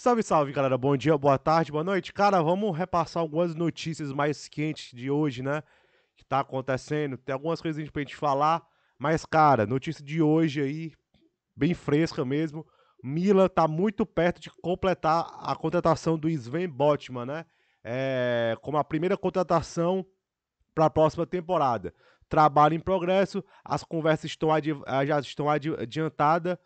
Salve, salve, galera. Bom dia, boa tarde, boa noite. Cara, vamos repassar algumas notícias mais quentes de hoje, né? Que tá acontecendo. Tem algumas coisas pra gente falar. Mas, cara, notícia de hoje aí, bem fresca mesmo. Milan tá muito perto de completar a contratação do Sven Botman, né? É, como a primeira contratação para a próxima temporada. Trabalho em progresso, as conversas estão já estão adiantadas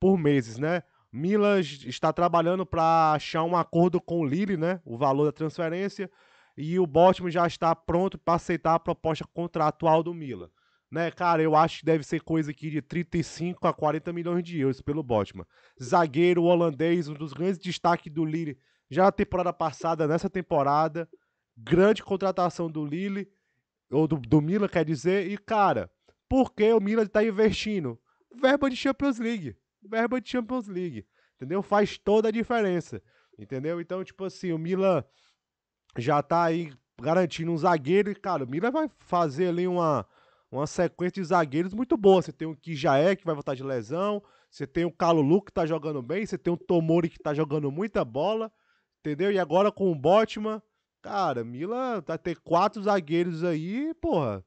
por meses, né? Milan está trabalhando para achar um acordo com o Lille, né? O valor da transferência. E o Baltimore já está pronto para aceitar a proposta contratual do Milan. Né, cara, eu acho que deve ser coisa aqui de 35 a 40 milhões de euros pelo Baltimore. Zagueiro holandês, um dos grandes destaques do Lille já na temporada passada, nessa temporada. Grande contratação do Lille, ou do, do Milan, quer dizer. E, cara, por que o Milan está investindo? Verba de Champions League verba de Champions League, entendeu? Faz toda a diferença, entendeu? Então, tipo assim, o Milan já tá aí garantindo um zagueiro, e, cara, o Milan vai fazer ali uma, uma sequência de zagueiros muito boa. Você tem o Kijaé, que vai voltar de lesão, você tem o Calulu, que tá jogando bem, você tem o Tomori, que tá jogando muita bola, entendeu? E agora com o Botman, cara, Milan vai ter quatro zagueiros aí, porra,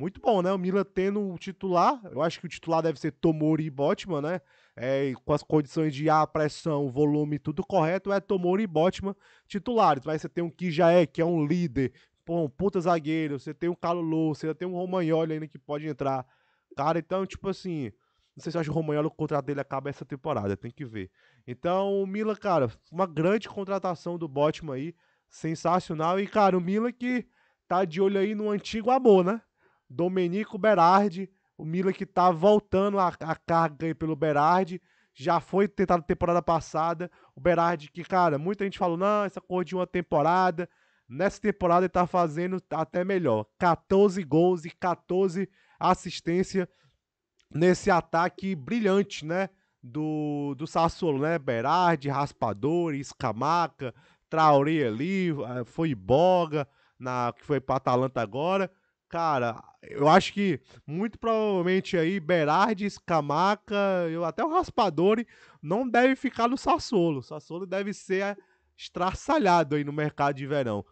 muito bom, né? O Milan tendo o titular, eu acho que o titular deve ser Tomori e Botman, né? É, com as condições de a pressão, volume, tudo correto, é Tomori e Botman titulares. Mas você tem um que já é, que é um líder, pô, um puta zagueiro, você tem um Calulu, você tem um Romagnoli ainda que pode entrar. Cara, então, tipo assim, não sei se eu que o Romagnoli, o contrato dele acaba essa temporada, tem que ver. Então, o Milan, cara, uma grande contratação do Botman aí, sensacional. E, cara, o Milan que tá de olho aí no antigo amor, né? Domenico Berardi, o Milan que tá voltando a, a carga pelo Berardi, já foi tentado temporada passada, o Berardi que, cara, muita gente falou, não, essa cor de uma temporada, nessa temporada ele tá fazendo até melhor, 14 gols e 14 assistência nesse ataque brilhante, né, do, do Sassuolo, né, Berardi, Raspador, Escamaca, Traoré ali, eh, foi Boga, na, que foi pra Atalanta agora, Cara, eu acho que muito provavelmente aí Berardes, Camaca, eu, até o Raspadori não deve ficar no Sassolo. O Sassolo deve ser estraçalhado aí no mercado de verão.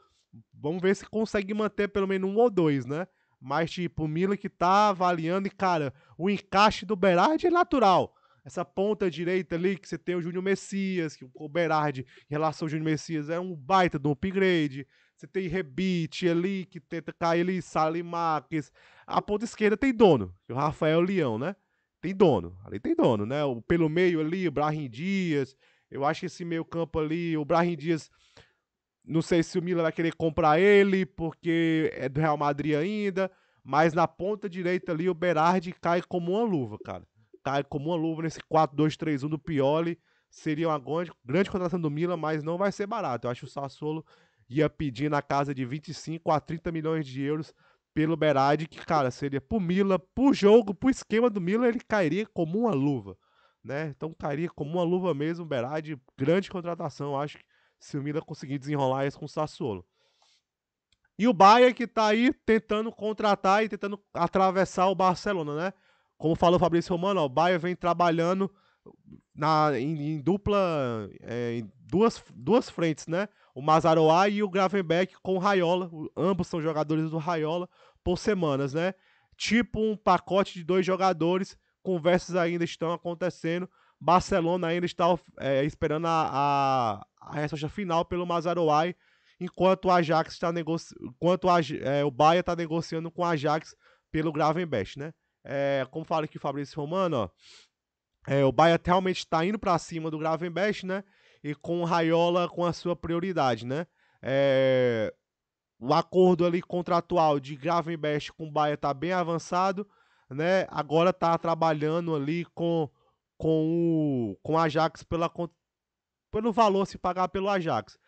Vamos ver se consegue manter pelo menos um ou dois, né? Mas, tipo, o Milan que tá avaliando e, cara, o encaixe do Berardi é natural. Essa ponta direita ali que você tem o Júnior Messias, que o Berardi, em relação ao Júnior Messias, é um baita de um upgrade. Você tem Rebite, cair Kaeli, Salimakis A ponta esquerda tem dono, é o Rafael Leão, né? Tem dono, ali tem dono, né? O, pelo meio ali, o Brahim Dias. Eu acho que esse meio campo ali, o Brahim Dias... Não sei se o Milan vai querer comprar ele, porque é do Real Madrid ainda. Mas na ponta direita ali, o Berardi cai como uma luva, cara. Cai como uma luva nesse 4-2-3-1 do Pioli. Seria uma grande, grande contratação do Milan, mas não vai ser barato. Eu acho que o Sassuolo ia pedir na casa de 25 a 30 milhões de euros pelo Berardi, que, cara, seria pro Mila, pro jogo, pro esquema do Mila, ele cairia como uma luva, né? Então cairia como uma luva mesmo, Berardi, grande contratação, acho que se o Mila conseguir desenrolar isso com o Sassuolo. E o Bayern que tá aí tentando contratar e tentando atravessar o Barcelona, né? Como falou o Fabrício Romano, ó, o Bayern vem trabalhando na, em, em dupla, é, em duas, duas frentes, né? O Mazaroá e o Gravenbeck com o Raiola, ambos são jogadores do Raiola, por semanas, né? Tipo um pacote de dois jogadores, conversas ainda estão acontecendo, Barcelona ainda está é, esperando a, a, a resposta final pelo Mazaroai, enquanto o Ajax está negociando, enquanto a, é, o Bahia está negociando com o Ajax pelo Gravenbest, né? É, como fala aqui o Fabrício Romano, ó, é, o Bahia realmente está indo para cima do Gravenbest, né? E com o Raiola com a sua prioridade, né? É, o acordo ali contratual de Gravenbest com o Bahia está bem avançado, né? Agora está trabalhando ali com com o com o Ajax pela pelo valor se pagar pelo Ajax.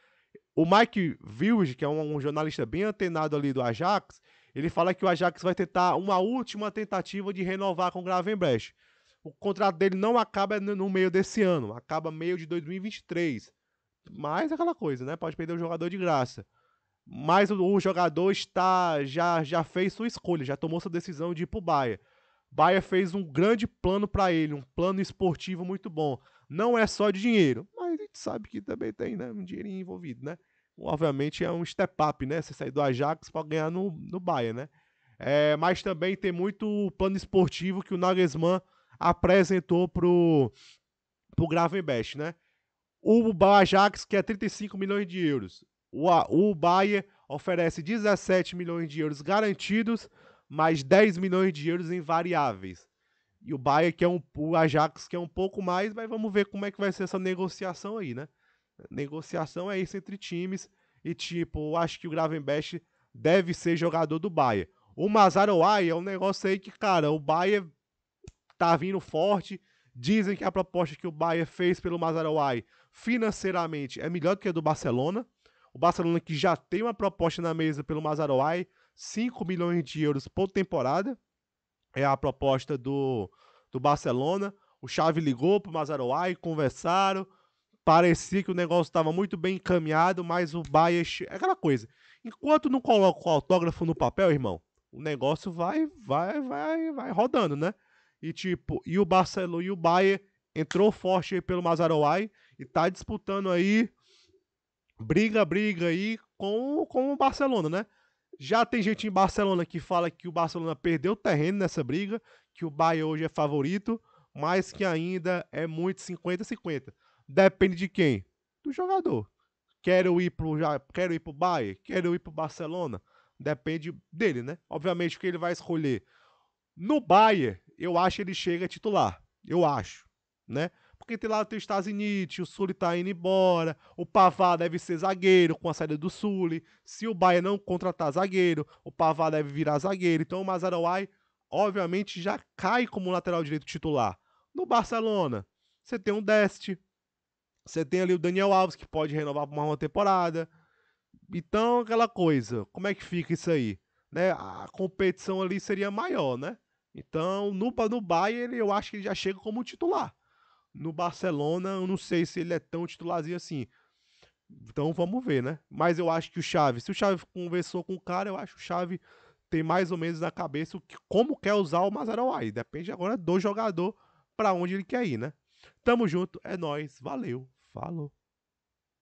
O Mike Vilge, que é um, um, jornalista bem antenado ali do Ajax, ele fala que o Ajax vai tentar uma última tentativa de renovar com o Gravenbrecht. O contrato dele não acaba no meio desse ano, acaba meio de 2023. Mas aquela coisa, né? Pode perder o jogador de graça. Mas o, o jogador está já já fez sua escolha, já tomou sua decisão de ir pro Bahia. Bahia fez um grande plano para ele, um plano esportivo muito bom. Não é só de dinheiro, mas a gente sabe que também tem né, um dinheirinho envolvido, né? Obviamente é um step up, né? Você sair do Ajax para ganhar no, no Bahia, né? É, mas também tem muito plano esportivo que o Nagelsmann apresentou pro, pro Gravenbest, né? O Ajax quer 35 milhões de euros. O, o Bayern oferece 17 milhões de euros garantidos, mais 10 milhões de euros em variáveis. E o Bayern que é um o Ajax que é um pouco mais, mas vamos ver como é que vai ser essa negociação aí, né? Negociação é isso entre times e tipo, acho que o Gravenbest deve ser jogador do Bayer. O Mazaroai é um negócio aí que, cara, o Bayer tá vindo forte. Dizem que a proposta que o Bayern fez pelo Mazarouai financeiramente é melhor do que a do Barcelona. O Barcelona que já tem uma proposta na mesa pelo Mazarouai, 5 milhões de euros por temporada. É a proposta do, do Barcelona. O Xavi ligou pro Mazarouai, conversaram. Parecia que o negócio estava muito bem encaminhado, mas o Bayern... É aquela coisa. Enquanto não coloca o autógrafo no papel, irmão, o negócio vai, vai, vai, vai rodando, né? E tipo, e o Barcelona e o Bayern entrou forte aí pelo Mazaroai e tá disputando aí briga, briga aí com, com o Barcelona, né? Já tem gente em Barcelona que fala que o Barcelona perdeu terreno nessa briga, que o Bayern hoje é favorito, mas que ainda é muito 50-50. Depende de quem? Do jogador. Quero ir pro, já, quero ir pro Bayern, quero ir pro Barcelona. Depende dele, né? Obviamente o que ele vai escolher. No Bayern, eu acho que ele chega a titular. Eu acho, né? Porque tem lá tem o Stazinic, o Sully tá indo embora, o Pavá deve ser zagueiro com a saída do Sully. Se o Bahia não contratar zagueiro, o Pavá deve virar zagueiro. Então o Mazarouai, obviamente, já cai como lateral direito titular. No Barcelona, você tem um Deste, você tem ali o Daniel Alves, que pode renovar por mais uma temporada. Então, aquela coisa, como é que fica isso aí? Né? A competição ali seria maior, né? Então, no, no Bayern, eu acho que ele já chega como titular. No Barcelona, eu não sei se ele é tão titularzinho assim. Então, vamos ver, né? Mas eu acho que o Xavi, se o Xavi conversou com o cara, eu acho que o Xavi tem mais ou menos na cabeça o que, como quer usar o Mazaraui. Depende agora do jogador para onde ele quer ir, né? Tamo junto, é nós, valeu, falou.